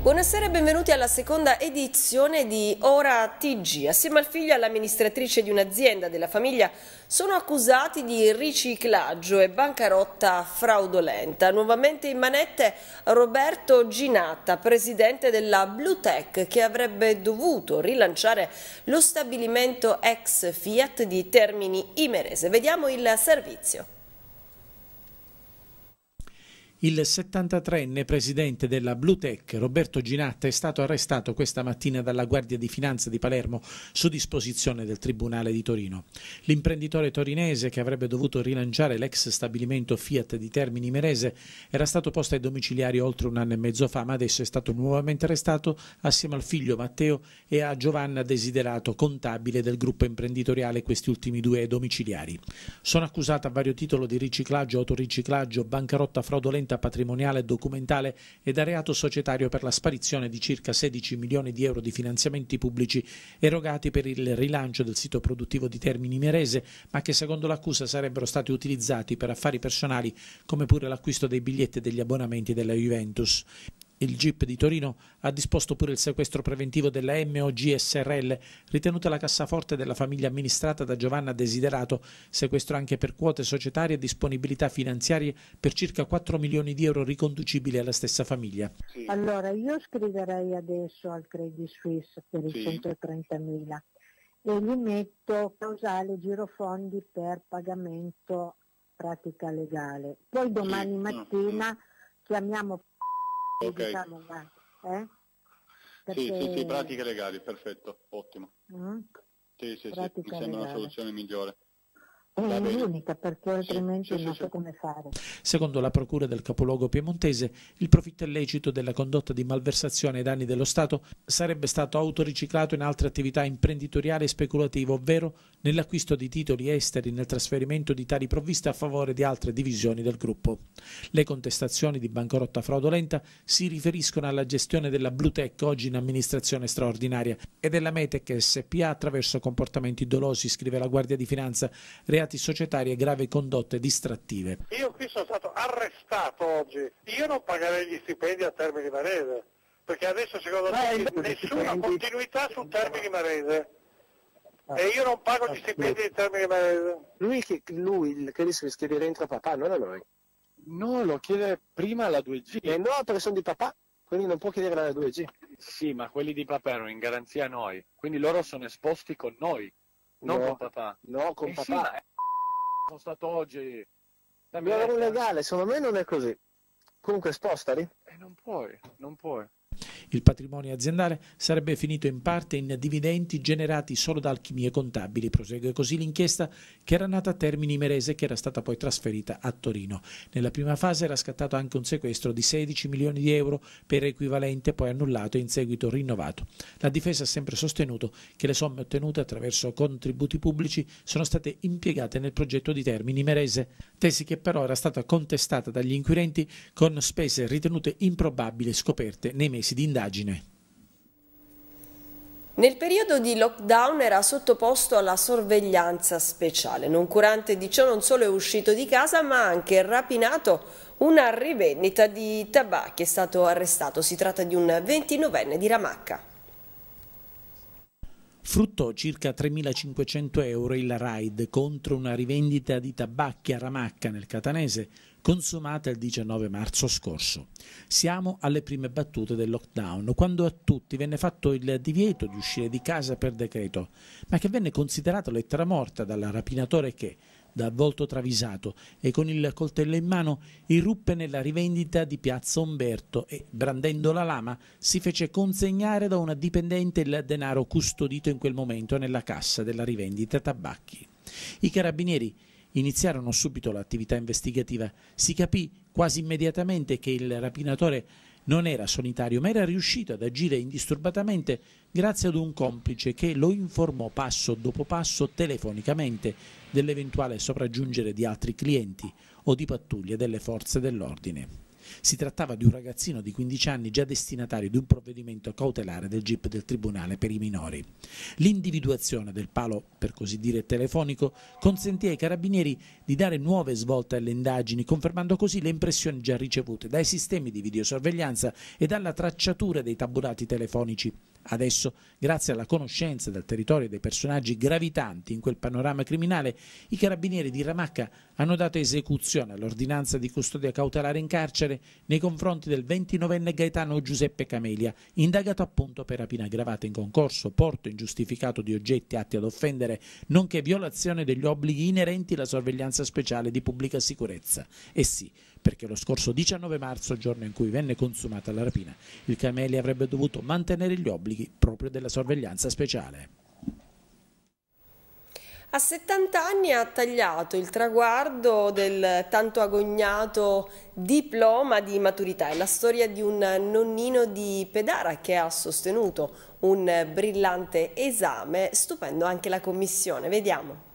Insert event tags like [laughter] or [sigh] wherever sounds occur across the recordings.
Buonasera e benvenuti alla seconda edizione di Ora TG. Assieme al figlio e all'amministratrice di un'azienda della famiglia sono accusati di riciclaggio e bancarotta fraudolenta. Nuovamente in manette Roberto Ginatta, presidente della Blue Tech, che avrebbe dovuto rilanciare lo stabilimento ex Fiat di Termini Imerese. Vediamo il servizio. Il 73enne presidente della Bluetech, Roberto Ginatta, è stato arrestato questa mattina dalla Guardia di Finanza di Palermo su disposizione del Tribunale di Torino. L'imprenditore torinese, che avrebbe dovuto rilanciare l'ex stabilimento Fiat di Termini Merese, era stato posto ai domiciliari oltre un anno e mezzo fa, ma adesso è stato nuovamente arrestato assieme al figlio Matteo e a Giovanna Desiderato, contabile del gruppo imprenditoriale, questi ultimi due domiciliari. Sono accusata a vario titolo di riciclaggio, autoriciclaggio, bancarotta fraudolenta offenda patrimoniale documentale e da reato societario per la sparizione di circa 16 milioni di euro di finanziamenti pubblici erogati per il rilancio del sito produttivo di Termini Merese, ma che secondo l'accusa sarebbero stati utilizzati per affari personali come pure l'acquisto dei biglietti e degli abbonamenti della Juventus. Il GIP di Torino ha disposto pure il sequestro preventivo della MOG SRL, ritenuta la cassaforte della famiglia amministrata da Giovanna Desiderato, sequestro anche per quote societarie e disponibilità finanziarie per circa 4 milioni di euro riconducibili alla stessa famiglia. Sì. Allora, io scriverei adesso al Credit Suisse per i 130 mila e gli metto causale girofondi per pagamento pratica legale. Poi domani ah, mattina ah. chiamiamo okay. diciamo, ma, eh? Perché... Sì, sì, sì, pratiche legali, perfetto, ottimo. Mm? Sì, sì, sì, mi sembra legale. una soluzione migliore. È l'unica perché altrimenti sì, non so come fare. Secondo la Procura del capoluogo piemontese, il profitto illecito della condotta di malversazione ai danni dello Stato sarebbe stato autoriciclato in altre attività imprenditoriali e speculative, ovvero nell'acquisto di titoli esteri, nel trasferimento di tali provviste a favore di altre divisioni del gruppo. Le contestazioni di bancarotta fraudolenta si riferiscono alla gestione della Tech, oggi in amministrazione straordinaria e della Metec SPA attraverso comportamenti dolosi, scrive la Guardia di Finanza, reati societari e gravi condotte distrattive. Io qui sono stato arrestato oggi, io non pagherei gli stipendi a Termini Marese, perché adesso secondo me nessuna continuità su Termini Marese. Ah. E io non pago gli ah, stipendi di Termini Marese. Lui che, lui, che rischia di scrivere dentro papà, non è noi. No, lo chiede prima la 2G. E eh, no, perché sono di papà, quindi non può chiedere la 2G. Sì, ma quelli di papà erano in garanzia noi, quindi loro sono esposti con noi, non no, con papà. No, con eh papà. Sì, ma constato oggi. Era un legale, secondo me non è così. Comunque spostali. E eh, non puoi, non puoi. Il patrimonio aziendale sarebbe finito in parte in dividendi generati solo da alchimie contabili. Prosegue così l'inchiesta che era nata a Termini Merese e che era stata poi trasferita a Torino. Nella prima fase era scattato anche un sequestro di 16 milioni di euro per equivalente poi annullato e in seguito rinnovato. La difesa ha sempre sostenuto che le somme ottenute attraverso contributi pubblici sono state impiegate nel progetto di Termini Merese, tesi che però era stata contestata dagli inquirenti con spese ritenute improbabili scoperte nei mesi mesi di indagine. Nel periodo di lockdown era sottoposto alla sorveglianza speciale. Non curante di ciò non solo è uscito di casa ma ha anche rapinato una rivendita di tabacchi. È stato arrestato. Si tratta di un 29enne di Ramacca. Fruttò circa 3.500 euro il raid contro una rivendita di tabacchi a Ramacca nel Catanese consumata il 19 marzo scorso. Siamo alle prime battute del lockdown, quando a tutti venne fatto il divieto di uscire di casa per decreto, ma che venne considerato lettera morta dal rapinatore che, dal volto travisato e con il coltello in mano irruppe nella rivendita di Piazza Umberto e, brandendo la lama, si fece consegnare da una dipendente il denaro custodito in quel momento nella cassa della rivendita tabacchi. I carabinieri iniziarono subito l'attività investigativa. Si capì quasi immediatamente che il rapinatore non era solitario, ma era riuscito ad agire indisturbatamente grazie ad un complice che lo informò passo dopo passo telefonicamente dell'eventuale sopraggiungere di altri clienti o di pattuglie delle forze dell'ordine. Si trattava di un ragazzino di 15 anni già destinatario di un provvedimento cautelare del GIP del Tribunale per i minori. L'individuazione del palo, per così dire, telefonico consentì ai carabinieri di dare nuove svolte alle indagini, confermando così le impressioni già ricevute dai sistemi di videosorveglianza e dalla tracciatura dei tabulati telefonici. Adesso, grazie alla conoscenza del territorio e dei personaggi gravitanti in quel panorama criminale, i carabinieri di Ramacca hanno dato esecuzione all'ordinanza di custodia cautelare in carcere nei confronti del 29enne Gaetano Giuseppe Camelia, indagato appunto per rapina aggravata in concorso, porto ingiustificato di oggetti atti ad offendere, nonché violazione degli obblighi inerenti alla sorveglianza speciale di pubblica sicurezza. E eh sì, perché lo scorso 19 marzo, giorno in cui venne consumata la rapina, il Camelia avrebbe dovuto mantenere gli obblighi proprio della sorveglianza speciale. A 70 anni ha tagliato il traguardo del tanto agognato diploma di maturità. È la storia di un nonnino di Pedara che ha sostenuto un brillante esame, stupendo anche la commissione. Vediamo.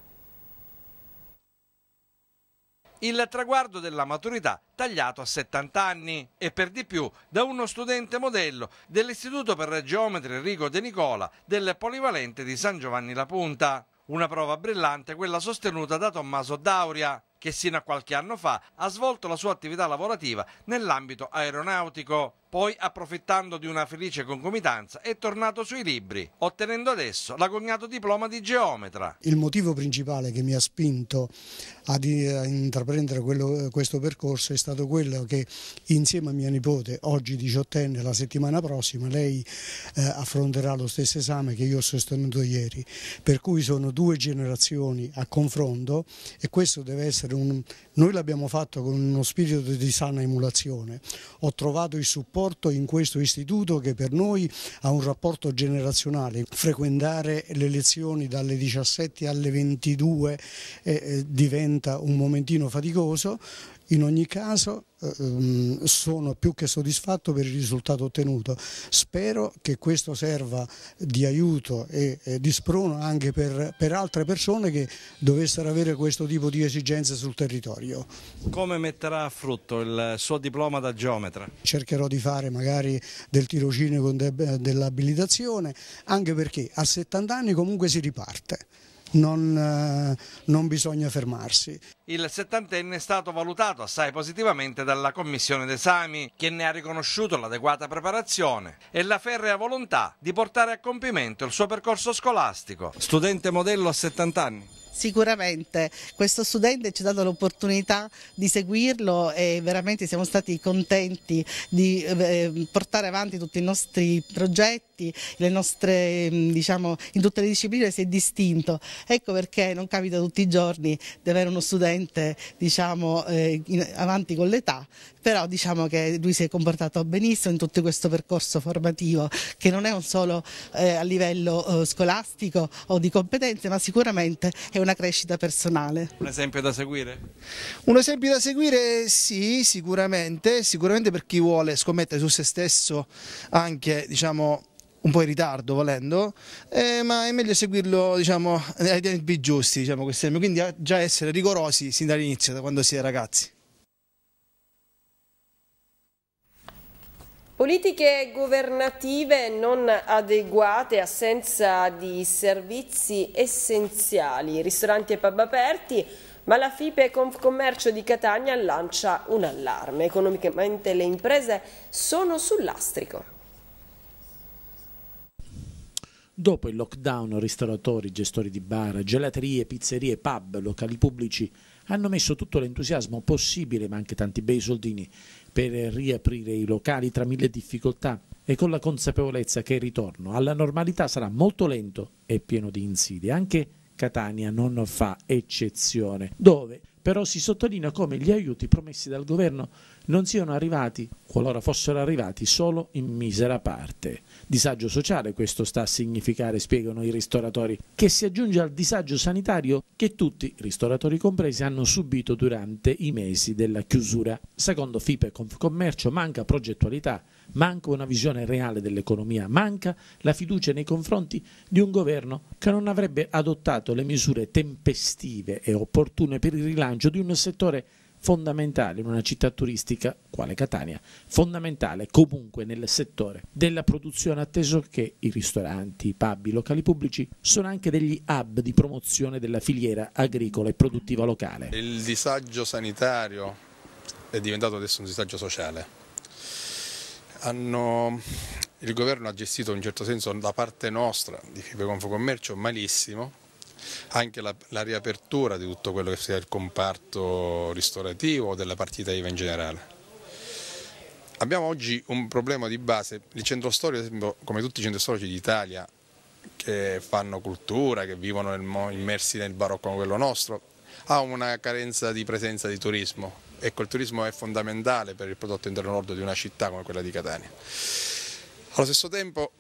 Il traguardo della maturità tagliato a 70 anni e per di più da uno studente modello dell'Istituto per Geometri Enrico De Nicola del Polivalente di San Giovanni La Punta. Una prova brillante, quella sostenuta da Tommaso Dauria, che sino a qualche anno fa ha svolto la sua attività lavorativa nell'ambito aeronautico. Poi, approfittando di una felice concomitanza, è tornato sui libri, ottenendo adesso la l'agognato diploma di geometra. Il motivo principale che mi ha spinto ad, a eh, intraprendere quello, eh, questo percorso è stato quello che insieme a mia nipote, oggi diciottenne, la settimana prossima, lei eh, affronterà lo stesso esame che io ho sostenuto ieri. Per cui sono due generazioni a confronto e questo deve essere un... Noi l'abbiamo fatto con uno spirito di sana emulazione. Ho trovato il supporto rapporto in questo istituto che per noi ha un rapporto generazionale. Frequentare le lezioni dalle 17 alle 22 eh, eh, diventa un momentino faticoso, in ogni caso eh, ehm, sono più che soddisfatto per il risultato ottenuto. Spero che questo serva di aiuto e, e di sprono anche per, per, altre persone che dovessero avere questo tipo di esigenze sul territorio. Come metterà a frutto il suo diploma da geometra? Cercherò di fare magari del tirocinio con de, dell'abilitazione, anche perché a 70 anni comunque si riparte non, eh, non bisogna fermarsi. Il settantenne è stato valutato assai positivamente dalla commissione d'esami che ne ha riconosciuto l'adeguata preparazione e la ferrea volontà di portare a compimento il suo percorso scolastico. Studente modello a 70 anni sicuramente questo studente ci ha dato l'opportunità di seguirlo e veramente siamo stati contenti di eh, portare avanti tutti i nostri progetti, le nostre, mm, diciamo, in tutte le discipline si è distinto. Ecco perché non capita tutti i giorni di avere uno studente diciamo, eh, avanti con l'età però diciamo che lui si è comportato benissimo in tutto questo percorso formativo che non è un solo eh, a livello eh, scolastico o di competenze ma sicuramente è una crescita personale. Un esempio da seguire? Un esempio da seguire sì sicuramente, sicuramente per chi vuole scommettere su se stesso anche diciamo un po' in ritardo volendo, eh, ma è meglio seguirlo diciamo, ai tempi giusti, diciamo, quindi già essere rigorosi sin dall'inizio, da quando si è ragazzi. Politiche governative non adeguate, assenza di servizi essenziali, ristoranti e pub aperti, ma la FIPE Confcommercio di Catania lancia un allarme. Economicamente le imprese sono sull'astrico. Dopo il lockdown, ristoratori, gestori di bar, gelaterie, pizzerie, pub, locali pubblici hanno messo tutto l'entusiasmo possibile, ma anche tanti bei soldini, per riaprire i locali tra mille difficoltà e con la consapevolezza che il ritorno alla normalità sarà molto lento e pieno di insidie. Anche Catania non fa eccezione, dove però si sottolinea come gli aiuti promessi dal governo non siano arrivati, qualora fossero arrivati, solo in misera parte. Disagio sociale questo sta a significare, spiegano i ristoratori, che si aggiunge al disagio sanitario che tutti, ristoratori compresi, hanno subito durante i mesi della chiusura. Secondo FIPE Confcommercio manca progettualità, manca una visione reale dell'economia, manca la fiducia nei confronti di un governo che non avrebbe adottato le misure tempestive e opportune per il rilancio di un settore fondamentale in una città turistica quale Catania, fondamentale comunque nel settore della produzione, atteso che i ristoranti, i pub, i locali pubblici sono anche degli hub di promozione della filiera agricola e produttiva locale. Il disagio sanitario è diventato adesso un disagio sociale. Hanno, il governo ha gestito in un certo senso da parte nostra di Fibre Commercio malissimo anche la, la riapertura di tutto quello che sia il comparto ristorativo o della partita IVA in generale. Abbiamo oggi un problema di base, il centro storico, come tutti i centri storici d'Italia, che fanno cultura, che vivono nel, immersi nel barocco come quello nostro, ha una carenza di presenza di turismo. Ecco, il turismo è fondamentale per il prodotto interno nord di una città come quella di Catania. Allo stesso tempo,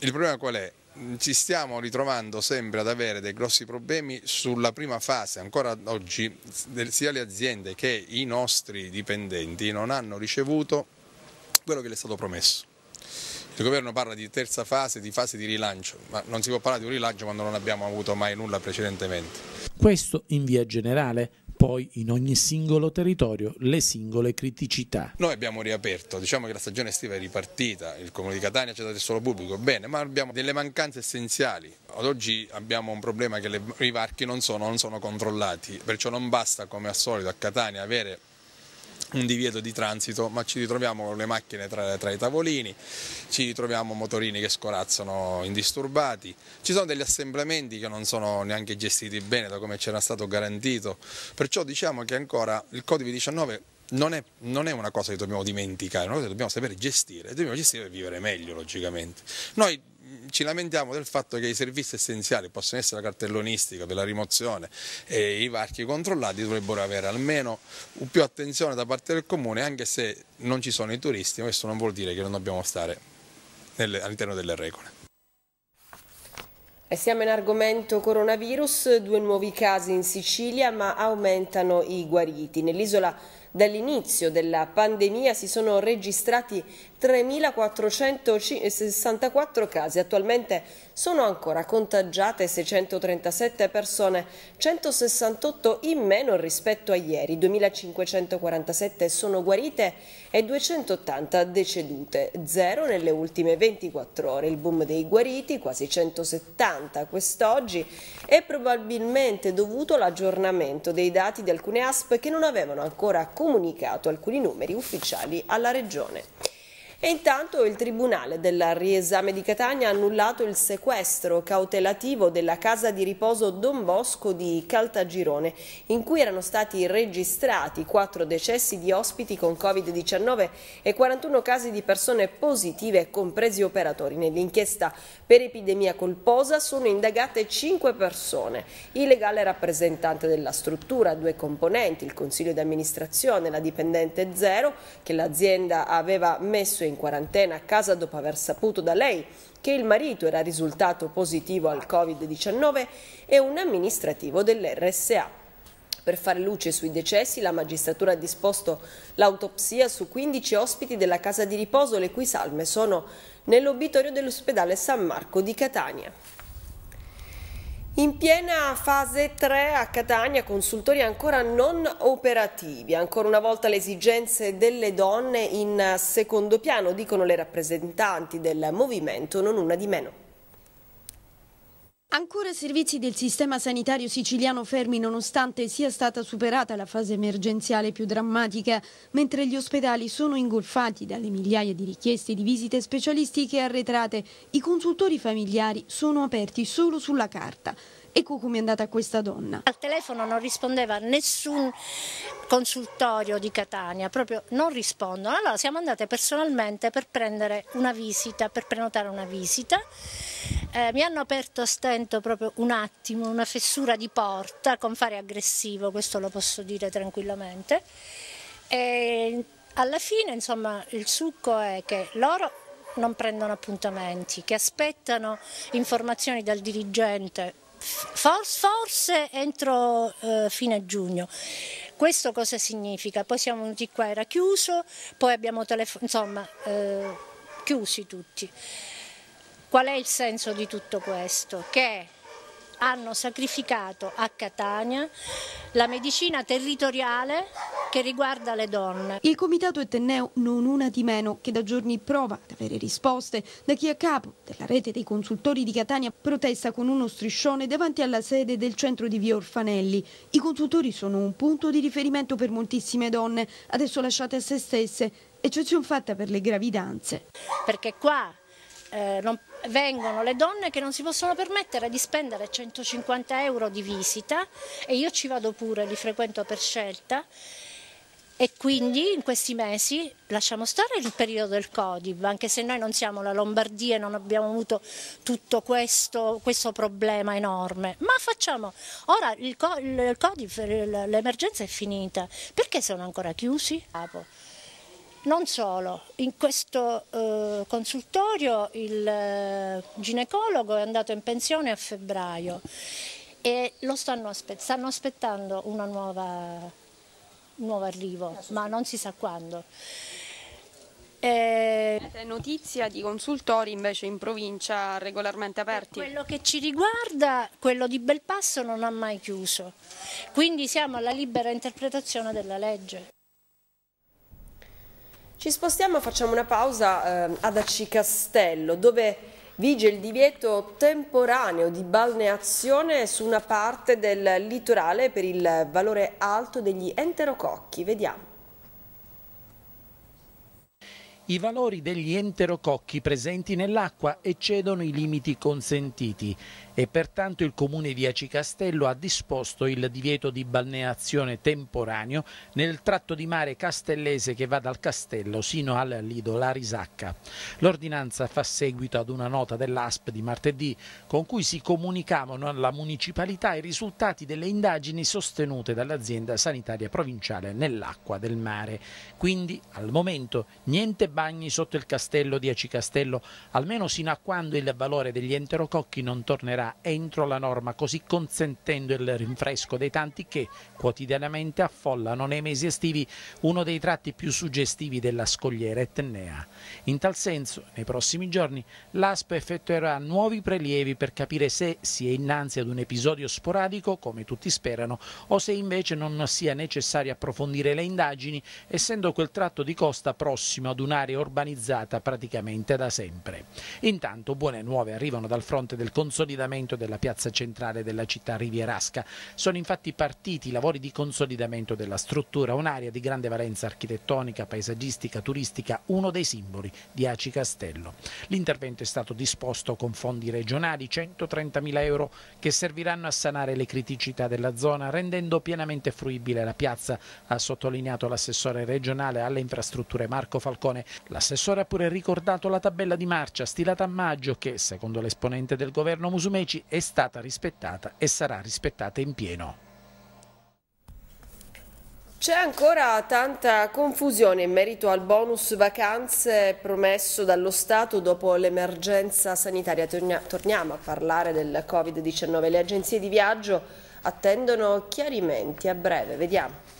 il problema qual è? ci stiamo ritrovando sempre ad avere dei grossi problemi sulla prima fase, ancora oggi sia le aziende che i nostri dipendenti non hanno ricevuto quello che le è stato promesso. Il governo parla di terza fase, di fase di rilancio, ma non si può parlare di un rilancio quando non abbiamo avuto mai nulla precedentemente. Questo in via generale, poi in ogni singolo territorio le singole criticità. Noi abbiamo riaperto, diciamo che la stagione estiva è ripartita, il comune di Catania c'è il solo pubblico, bene, ma abbiamo delle mancanze essenziali. Ad oggi abbiamo un problema che i varchi non sono, non sono controllati, perciò non basta come al solito a Catania avere un divieto di transito, ma ci ritroviamo con le macchine tra, tra, i tavolini, ci ritroviamo motorini che scorazzano indisturbati, ci sono degli assemblamenti che non sono neanche gestiti bene da come c'era stato garantito, perciò diciamo che ancora il codice 19 non è, non è, una cosa che dobbiamo dimenticare, è una cosa che dobbiamo sapere gestire, dobbiamo gestire e vivere meglio logicamente. Noi ci lamentiamo del fatto che i servizi essenziali possono essere la cartellonistica per la rimozione e i varchi controllati dovrebbero avere almeno più attenzione da parte del comune anche se non ci sono i turisti, questo non vuol dire che non dobbiamo stare all'interno delle regole. E siamo in argomento coronavirus, due nuovi casi in Sicilia ma aumentano i guariti. Nell'isola Dall'inizio della pandemia si sono registrati 3.464 casi, attualmente sono ancora contagiate 637 persone, 168 in meno rispetto a ieri, 2.547 sono guarite e 280 decedute, zero nelle ultime 24 ore. Il boom dei guariti, quasi 170 quest'oggi, è probabilmente dovuto all'aggiornamento dei dati di alcune ASP che non avevano ancora contagiato comunicato alcuni numeri ufficiali alla Regione. E intanto il Tribunale del Riesame di Catania ha annullato il sequestro cautelativo della casa di riposo Don Bosco di Caltagirone, in cui erano stati registrati quattro decessi di ospiti con Covid-19 e 41 casi di persone positive, compresi operatori. Nell'inchiesta per epidemia colposa sono indagate cinque persone, il legale rappresentante della struttura, due componenti, il consiglio di amministrazione, la dipendente Zero, che l'azienda aveva messo in in quarantena a casa dopo aver saputo da lei che il marito era risultato positivo al Covid-19 e un amministrativo dell'RSA. Per fare luce sui decessi, la magistratura ha disposto l'autopsia su 15 ospiti della casa di riposo, le cui salme sono nell'obitorio dell'ospedale San Marco di Catania. In piena fase 3 a Catania consultori ancora non operativi, ancora una volta le esigenze delle donne in secondo piano, dicono le rappresentanti del movimento, non una di meno. Ancora servizi del sistema sanitario siciliano fermi nonostante sia stata superata la fase emergenziale più drammatica, mentre gli ospedali sono ingolfati dalle migliaia di richieste di visite specialistiche arretrate, i consultori familiari sono aperti solo sulla carta. Ecco come è andata questa donna. Al telefono non rispondeva nessun consultorio di Catania, proprio non rispondono. Allora siamo andate personalmente per prendere una visita, per prenotare una visita eh, mi hanno aperto a stento proprio un attimo una fessura di porta con fare aggressivo, questo lo posso dire tranquillamente. E alla fine, insomma, il succo è che loro non prendono appuntamenti, che aspettano informazioni dal dirigente forse entro eh, fine giugno. Questo cosa significa? Poi siamo venuti qua, era chiuso, poi abbiamo telefonato, insomma, eh, chiusi tutti. Qual è il senso di tutto questo? Che hanno sacrificato a Catania la medicina territoriale che riguarda le donne. Il comitato etneo non una di meno che da giorni prova ad avere risposte da chi a capo della rete dei consultori di Catania protesta con uno striscione davanti alla sede del centro di Via Orfanelli. I consultori sono un punto di riferimento per moltissime donne, adesso lasciate a se stesse, eccezione fatta per le gravidanze. Perché qua eh, non vengono le donne che non si possono permettere di spendere 150 euro di visita e io ci vado pure, li frequento per scelta e quindi in questi mesi lasciamo stare il periodo del Codib, anche se noi non siamo la Lombardia e non abbiamo avuto tutto questo, questo problema enorme, ma facciamo, ora il, Codib, l'emergenza è finita, perché sono ancora chiusi? Non solo, in questo eh, consultorio il eh, ginecologo è andato in pensione a febbraio e lo stanno, aspe stanno aspettando una nuova nuovo arrivo, ma non si sa quando. Eh, notizia di consultori invece in provincia regolarmente aperti? quello che ci riguarda, quello di Belpasso non ha mai chiuso, quindi siamo alla libera interpretazione della legge. Ci spostiamo e facciamo una pausa eh, ad Acicastello, dove vige il divieto temporaneo di balneazione su una parte del litorale per il valore alto degli enterococchi. Vediamo. I valori degli enterococchi presenti nell'acqua eccedono i limiti consentiti e pertanto il comune di Acicastello ha disposto il divieto di balneazione temporaneo nel tratto di mare castellese che va dal castello sino al lido La Risacca. L'ordinanza fa seguito ad una nota dell'ASP di martedì con cui si comunicavano alla municipalità i risultati delle indagini sostenute dall'azienda sanitaria provinciale nell'acqua del mare. Quindi al momento niente bagni sotto il castello di Acicastello, almeno sino a quando il valore degli enterococchi non tornerà resterà entro la norma, così consentendo il rinfresco dei tanti che quotidianamente affollano nei mesi estivi uno dei tratti più suggestivi della scogliera etnea. In tal senso, nei prossimi giorni, l'ASP effettuerà nuovi prelievi per capire se si è innanzi ad un episodio sporadico, come tutti sperano, o se invece non sia necessario approfondire le indagini, essendo quel tratto di costa prossimo ad un'area urbanizzata praticamente da sempre. Intanto buone nuove arrivano dal fronte del consolidamento consolidamento della piazza centrale della città rivierasca. Sono infatti partiti i lavori di consolidamento della struttura, un'area di grande valenza architettonica, paesaggistica, turistica, uno dei simboli di Aci Castello. L'intervento è stato disposto con fondi regionali, 130.000 euro che serviranno a sanare le criticità della zona, rendendo pienamente fruibile la piazza, ha sottolineato l'assessore regionale alle infrastrutture Marco Falcone. L'assessore ha pure ricordato la tabella di marcia stilata a maggio che, secondo l'esponente del governo Musumei, Meci è stata rispettata e sarà rispettata in pieno. C'è ancora tanta confusione in merito al bonus vacanze promesso dallo Stato dopo l'emergenza sanitaria. Torniamo a parlare del Covid-19. Le agenzie di viaggio attendono chiarimenti a breve. Vediamo.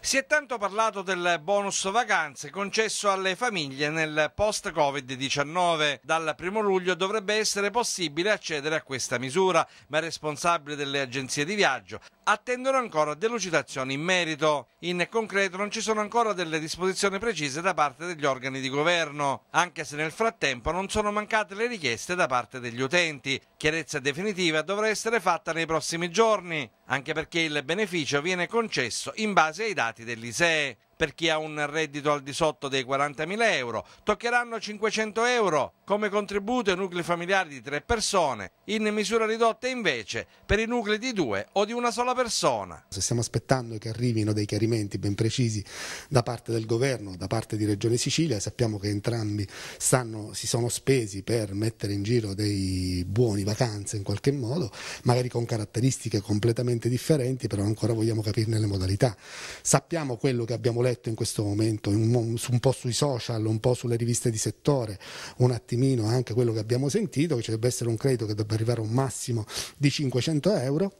Si è tanto parlato del bonus vacanze concesso alle famiglie nel post-Covid-19. Dal 1 luglio dovrebbe essere possibile accedere a questa misura, ma i responsabili delle agenzie di viaggio attendono ancora delucidazioni in merito. In concreto non ci sono ancora delle disposizioni precise da parte degli organi di governo, anche se nel frattempo non sono mancate le richieste da parte degli utenti. Chiarezza definitiva dovrà essere fatta nei prossimi giorni, anche perché il beneficio viene concesso in base ai dati dell'Isee, per chi ha un reddito al di sotto dei 40.000 euro, toccheranno 500 euro come contributo ai nuclei familiari di tre persone, in misura ridotta invece per i nuclei di due o di una sola persona. Se stiamo aspettando che arrivino dei chiarimenti ben precisi da parte del governo, da parte di Regione Sicilia, sappiamo che entrambi stanno, si sono spesi per mettere in giro dei buoni vacanze in qualche modo, magari con caratteristiche completamente differenti, però ancora vogliamo capirne le modalità. Sappiamo quello che abbiamo letto letto in questo momento, un, un po' sui social, un po' sulle riviste di settore, un attimino anche quello che abbiamo sentito, che ci deve essere un credito che dovrebbe arrivare a un massimo di 500 euro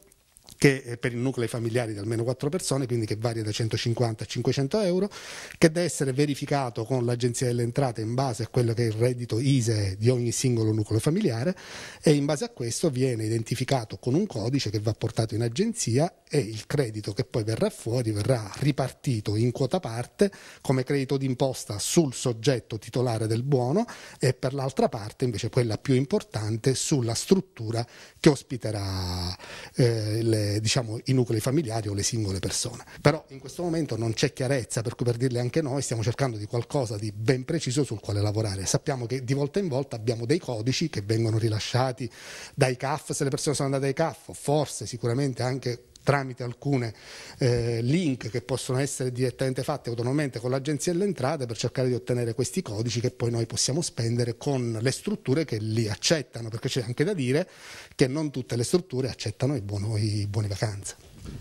che eh, per i nuclei familiari di almeno 4 persone, quindi che varia da 150 a 500 euro, che deve essere verificato con l'Agenzia delle Entrate in base a quello che è il reddito ISE di ogni singolo nucleo familiare e in base a questo viene identificato con un codice che va portato in agenzia e il credito che poi verrà fuori verrà ripartito in quota parte come credito d'imposta sul soggetto titolare del buono e per l'altra parte invece quella più importante sulla struttura che ospiterà eh, le diciamo, i nuclei familiari o le singole persone. Però in questo momento non c'è chiarezza, per cui per dirle anche noi stiamo cercando di qualcosa di ben preciso sul quale lavorare. Sappiamo che di volta in volta abbiamo dei codici che vengono rilasciati dai CAF, se le persone sono andate ai CAF, forse sicuramente anche tramite alcune eh, link che possono essere direttamente fatte autonomamente con l'agenzia delle entrate per cercare di ottenere questi codici che poi noi possiamo spendere con le strutture che li accettano, perché c'è anche da dire che non tutte le strutture accettano i buoni, i buoni vacanze.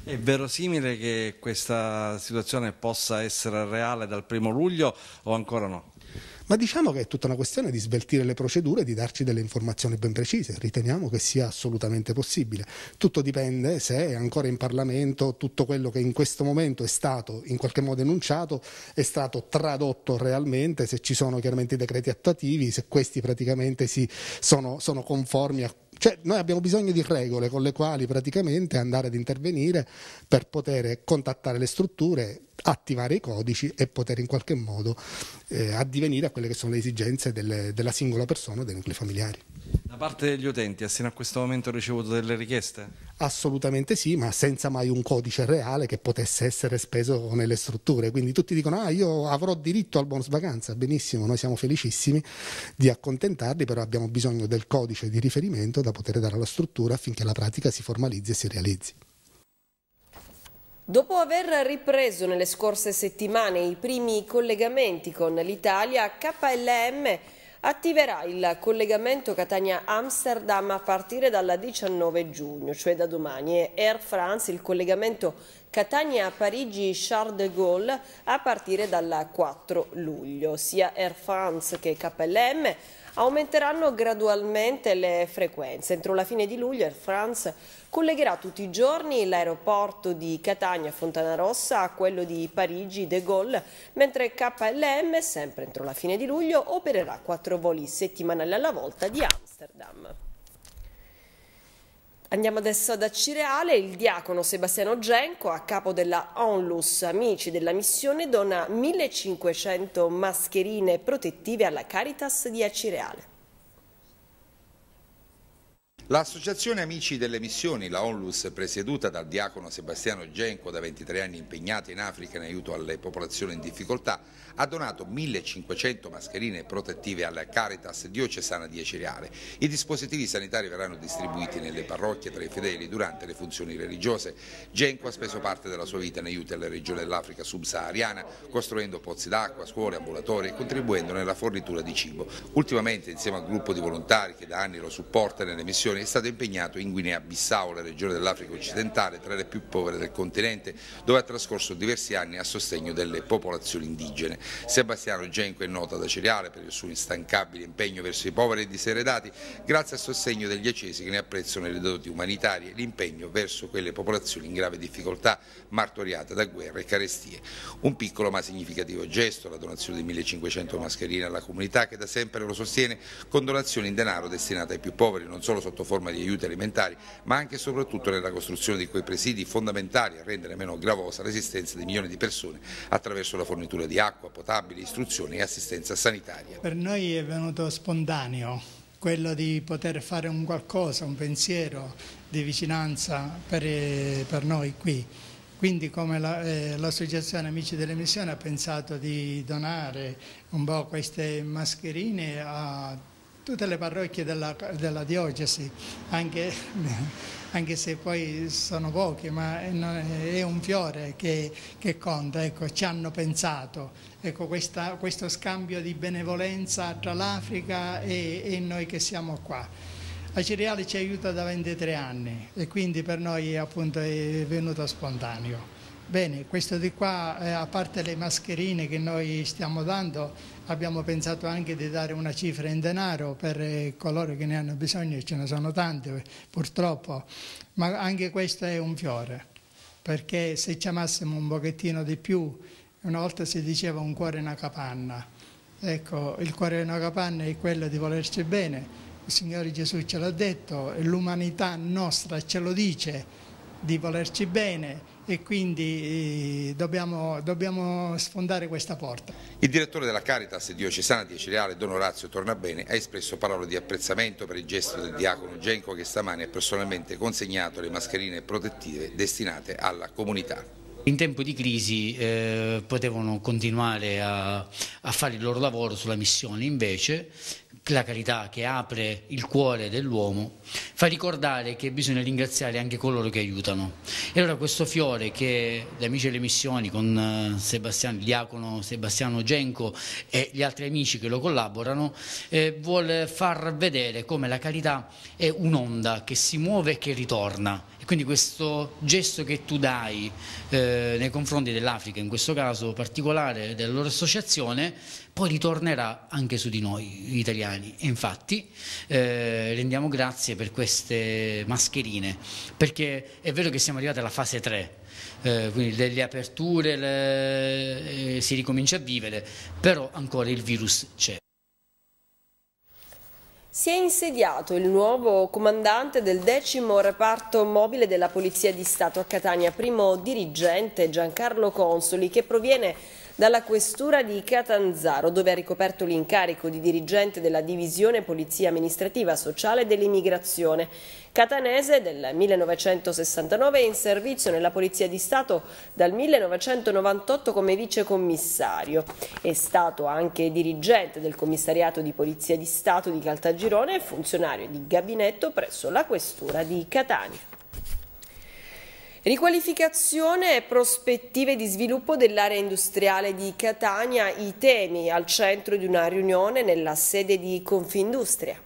È verosimile che questa situazione possa essere reale dal primo luglio o ancora no? ma diciamo che è tutta una questione di sveltire le procedure e di darci delle informazioni ben precise, riteniamo che sia assolutamente possibile. Tutto dipende se è ancora in Parlamento tutto quello che in questo momento è stato in qualche modo enunciato è stato tradotto realmente, se ci sono chiaramente i decreti attuativi, se questi praticamente si sono, sono conformi a cioè, noi abbiamo bisogno di regole con le quali praticamente andare ad intervenire per poter contattare le strutture, attivare i codici e poter in qualche modo eh, addivenire a quelle che sono le esigenze delle, della singola persona o dei nuclei familiari. Da parte degli utenti, sino a questo momento ho ricevuto delle richieste? Assolutamente sì, ma senza mai un codice reale che potesse essere speso nelle strutture. Quindi tutti dicono, ah io avrò diritto al bonus vacanza, benissimo, noi siamo felicissimi di accontentarli, però abbiamo bisogno del codice di riferimento da poter dare alla struttura affinché la pratica si formalizzi e si realizzi. Dopo aver ripreso nelle scorse settimane i primi collegamenti con l'Italia, KLM attiverà il collegamento Catania-Amsterdam a partire dal 19 giugno, cioè da domani, e Air France il collegamento Catania-Parigi-Charles de Gaulle a partire dal 4 luglio. Sia Air France che KLM aumenteranno gradualmente le frequenze. Entro la fine di luglio Air France collegherà tutti i giorni l'aeroporto di Catania Fontanarossa a quello di Parigi De Gaulle, mentre KLM, sempre entro la fine di luglio, opererà quattro voli settimanali alla volta di Amsterdam. Andiamo adesso ad Acireale, il diacono Sebastiano Genco, a capo della ONLUS Amici della Missione, dona 1500 mascherine protettive alla Caritas di Acireale. L'associazione Amici delle Missioni, la ONLUS, presieduta dal diacono Sebastiano Genco da 23 anni impegnata in Africa in aiuto alle popolazioni in difficoltà, ha donato 1500 mascherine protettive alla Caritas diocesana di Eceriale. I dispositivi sanitari verranno distribuiti nelle parrocchie tra i fedeli durante le funzioni religiose. Genco ha speso parte della sua vita in aiuto alla regione dell'Africa subsahariana, costruendo pozzi d'acqua, scuole, ambulatori e contribuendo nella fornitura di cibo. Ultimamente, insieme al gruppo di volontari che da anni lo supporta nelle missioni, è stato impegnato in Guinea-Bissau, la regione dell'Africa occidentale, tra le più povere del continente, dove ha trascorso diversi anni a sostegno delle popolazioni indigene. Sebastiano Genco è nota da Cereale per il suo instancabile impegno verso i poveri e i diseredati, grazie al sostegno degli accesi che ne apprezzano le doti umanitarie, e l'impegno verso quelle popolazioni in grave difficoltà, martoriate da guerre e carestie. Un piccolo ma significativo gesto, la donazione di 1500 mascherine alla comunità che da sempre lo sostiene con donazioni in denaro destinate ai più poveri, non solo sotto forma di aiuti alimentari, ma anche e soprattutto nella costruzione di quei presidi fondamentali a rendere meno gravosa l'esistenza di milioni di persone attraverso la fornitura di acqua, potabile, istruzione e assistenza sanitaria. Per noi è venuto spontaneo quello di poter fare un qualcosa, un pensiero di vicinanza per, eh, per noi qui. Quindi come l'associazione la, eh, Amici dell'Emissione ha pensato di donare un po' queste mascherine a tutte le parrocchie della, della diocesi, anche, [laughs] anche, se poi sono poche, ma è un fiore che, che conta, ecco, ci hanno pensato, ecco, questa, questo scambio di benevolenza tra l'Africa e, e noi che siamo qua. La Cereali ci aiuta da 23 anni e quindi per noi appunto è venuto spontaneo. Bene, questo di qua, eh, a parte le mascherine che noi stiamo dando, abbiamo pensato anche di dare una cifra in denaro per eh, coloro che ne hanno bisogno, e ce ne sono tante purtroppo, ma anche questo è un fiore, perché se ci amassimo un pochettino di più, una volta si diceva un cuore in una capanna, ecco, il cuore in una capanna è quello di volerci bene, il Signore Gesù ce l'ha detto, l'umanità nostra ce lo dice di volerci bene, e quindi eh, dobbiamo, dobbiamo sfondare questa porta. Il direttore della Caritas diocesana di Ecereale, Don Orazio Tornabene, ha espresso parole di apprezzamento per il gesto del diacono Genco che stamani ha personalmente consegnato le mascherine protettive destinate alla comunità. In tempo di crisi eh, potevano continuare a, a, fare il loro lavoro sulla missione, invece la carità che apre il cuore dell'uomo, fa ricordare che bisogna ringraziare anche coloro che aiutano. E allora questo fiore che gli amici delle missioni con eh, Sebastiano, il diacono Sebastiano Genco e gli altri amici che lo collaborano, eh, vuole far vedere come la carità è un'onda che si muove e che ritorna quindi questo gesto che tu dai eh, nei confronti dell'Africa, in questo caso particolare della loro associazione, poi ritornerà anche su di noi italiani. E infatti eh, rendiamo grazie per queste mascherine, perché è vero che siamo arrivati alla fase 3, eh, quindi delle aperture le, eh, si ricomincia a vivere, però ancora il virus c'è. Si è insediato il nuovo comandante del decimo reparto mobile della Polizia di Stato a Catania, primo dirigente Giancarlo Consoli, che proviene dalla questura di Catanzaro, dove ha ricoperto l'incarico di dirigente della divisione Polizia Amministrativa Sociale dell'Immigrazione. Catanese del 1969 e in servizio nella Polizia di Stato dal 1998 come vicecommissario. È stato anche dirigente del commissariato di Polizia di Stato di Caltagirone Girone è funzionario di gabinetto presso la questura di Catania. Riqualificazione e prospettive di sviluppo dell'area industriale di Catania, i temi al centro di una riunione nella sede di Confindustria.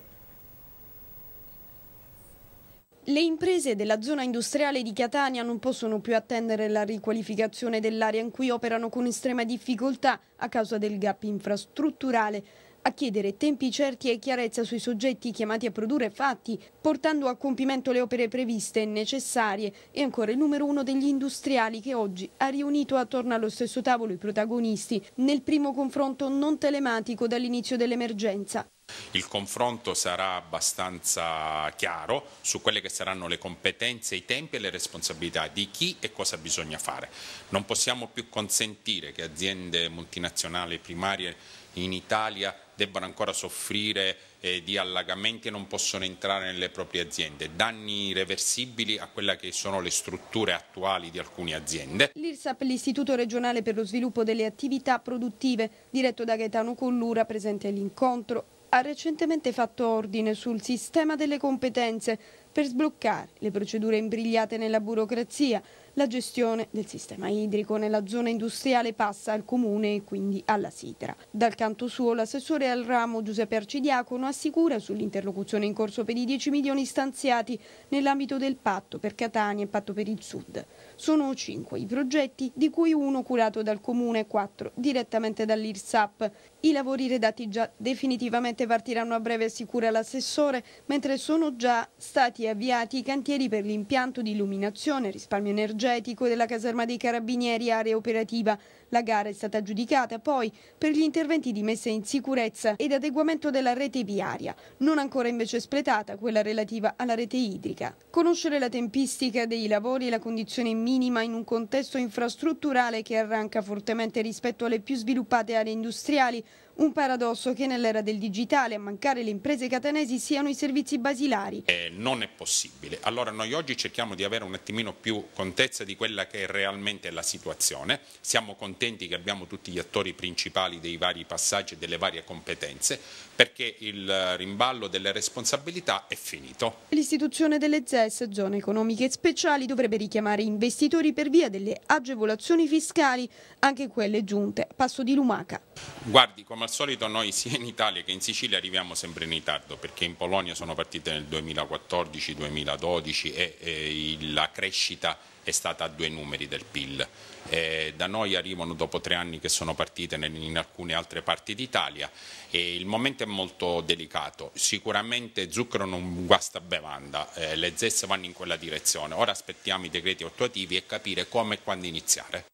Le imprese della zona industriale di Catania non possono più attendere la riqualificazione dell'area in cui operano con estrema difficoltà a causa del gap infrastrutturale a chiedere tempi certi e chiarezza sui soggetti chiamati a produrre fatti, portando a compimento le opere previste e necessarie, è ancora il numero uno degli industriali che oggi ha riunito attorno allo stesso tavolo i protagonisti nel primo confronto non telematico dall'inizio dell'emergenza. Il confronto sarà abbastanza chiaro su quelle che saranno le competenze, i tempi e le responsabilità di chi e cosa bisogna fare. Non possiamo più consentire che aziende multinazionali primarie in Italia debbano ancora soffrire eh, di allagamenti e non possono entrare nelle proprie aziende, danni irreversibili a quelle che sono le strutture attuali di alcune aziende. L'IRSAP, l'Istituto regionale per lo sviluppo delle attività produttive, diretto da Gaetano Collura, presente all'incontro, ha recentemente fatto ordine sul sistema delle competenze per sbloccare le procedure imbrigliate nella burocrazia, la gestione del sistema idrico nella zona industriale passa al comune e quindi alla Sitra. Dal canto suo l'assessore al ramo Giuseppe Arcidiacono assicura sull'interlocuzione in corso per i 10 milioni stanziati nell'ambito del patto per Catania e patto per il Sud. Sono cinque i progetti, di cui uno curato dal Comune e quattro direttamente dall'IRSAP. I lavori redatti già definitivamente partiranno a breve, assicura l'assessore, mentre sono già stati avviati i cantieri per l'impianto di illuminazione, e risparmio energetico della caserma dei carabinieri area operativa, la gara è stata giudicata poi per gli interventi di messa in sicurezza ed adeguamento della rete viaria, non ancora invece espletata quella relativa alla rete idrica. Conoscere la tempistica dei lavori e la condizione minima in un contesto infrastrutturale che arranca fortemente rispetto alle più sviluppate aree industriali, un paradosso che nell'era del digitale a mancare le imprese catanesi siano i servizi basilari. Eh, non è possibile. Allora noi oggi cerchiamo di avere un attimino più contezza di quella che è realmente la situazione. Siamo contenti che abbiamo tutti gli attori principali dei vari passaggi e delle varie competenze, perché il rimballo delle responsabilità è finito. L'istituzione delle ZES, zone economiche speciali, dovrebbe richiamare investitori per via delle agevolazioni fiscali, anche quelle giunte passo di lumaca. Guardi, come al solito noi sia in Italia che in Sicilia arriviamo sempre in ritardo, perché in Polonia sono partite nel 2014-2012 e, e la crescita è stata a due numeri del PIL. Eh, da noi arrivano dopo tre anni che sono partite in alcune altre parti d'Italia e il momento è molto delicato. Sicuramente zucchero non guasta bevanda, eh, le zesse vanno in quella direzione. Ora aspettiamo i decreti attuativi e capire come e quando iniziare.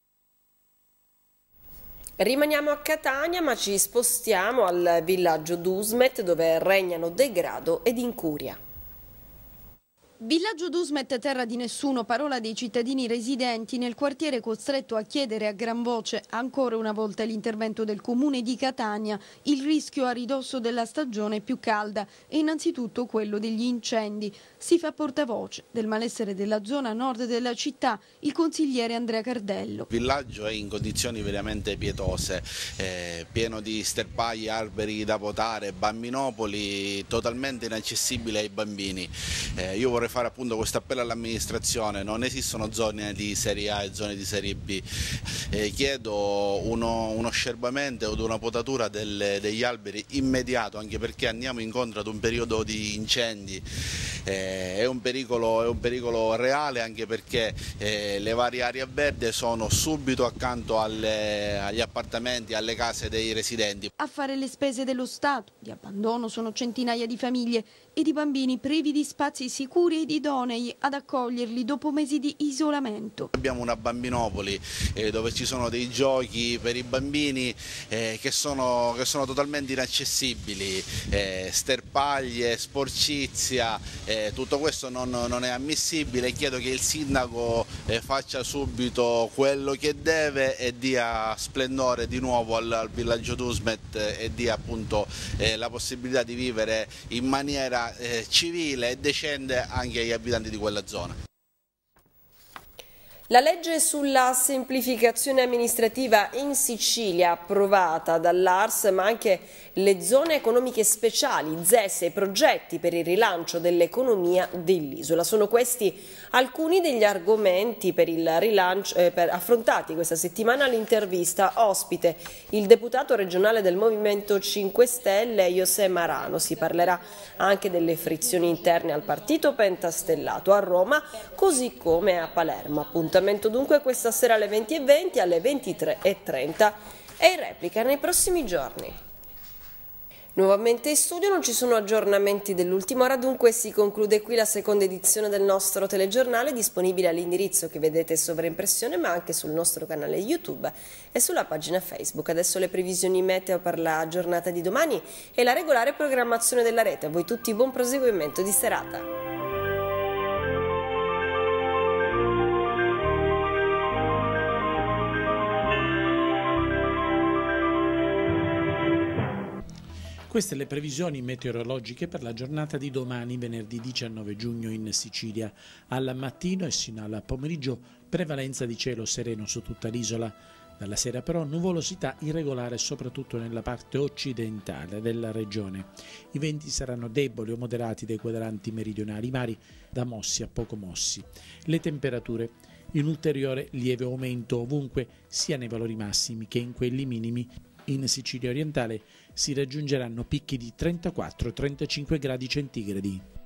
Rimaniamo a Catania ma ci spostiamo al villaggio Dusmet dove regnano degrado ed incuria. Villaggio Dusmet, terra di nessuno, parola dei cittadini residenti nel quartiere costretto a chiedere a gran voce ancora una volta l'intervento del comune di Catania, il rischio a ridosso della stagione più calda e innanzitutto quello degli incendi. Si fa portavoce del malessere della zona nord della città il consigliere Andrea Cardello. Il villaggio è in condizioni veramente pietose, eh, pieno di sterpagli, alberi da potare, bambinopoli totalmente inaccessibili ai bambini. Eh, io vorrei vorrei fare appunto questo appello all'amministrazione, non esistono zone di serie A e zone di serie B, eh, chiedo uno, uno scerbamento o una potatura delle, degli alberi immediato anche perché andiamo incontro ad un periodo di incendi, eh, è, un pericolo, è, un pericolo, reale anche perché eh, le varie aree verde sono subito accanto alle, agli appartamenti, alle case dei residenti. A fare le spese dello Stato di abbandono sono centinaia di famiglie ed i bambini privi di spazi sicuri ed idonei ad accoglierli dopo mesi di isolamento. Abbiamo una bambinopoli eh, dove ci sono dei giochi per i bambini eh, che, sono, che, sono, totalmente inaccessibili, eh, sterpaglie, sporcizia, eh, tutto questo non, non, è ammissibile chiedo che il sindaco eh, faccia subito quello che deve e dia splendore di nuovo al, al villaggio Tusmet eh, e dia appunto la possibilità di vivere in maniera eh, civile e decente anche agli abitanti di quella zona. La legge sulla semplificazione amministrativa in Sicilia approvata dall'ARS ma anche le zone economiche speciali, ZES e progetti per il rilancio dell'economia dell'isola. Sono questi alcuni degli argomenti per rilancio, eh, per affrontati questa settimana all'intervista ospite il deputato regionale del Movimento 5 Stelle José Marano. Si parlerà anche delle frizioni interne al partito pentastellato a Roma così come a Palermo. Appunto Appuntamento dunque questa sera alle 20.20, alle 23.30 e in replica nei prossimi giorni. Nuovamente in studio non ci sono aggiornamenti dell'ultima ora, dunque si conclude qui la seconda edizione del nostro telegiornale disponibile all'indirizzo che vedete impressione, ma anche sul nostro canale YouTube e sulla pagina Facebook. Adesso le previsioni meteo per la giornata di domani e la regolare programmazione della rete. A voi tutti buon proseguimento di serata. Queste le previsioni meteorologiche per la giornata di domani, venerdì 19 giugno, in Sicilia. Al mattino e sino al pomeriggio prevalenza di cielo sereno su tutta l'isola. Dalla sera però nuvolosità irregolare soprattutto nella parte occidentale della regione. I venti saranno deboli o moderati dai quadranti meridionali mari, da mossi a poco mossi. Le temperature in ulteriore lieve aumento ovunque, sia nei valori massimi che in quelli minimi, in Sicilia orientale si raggiungeranno picchi di 34-35 gradi centigradi.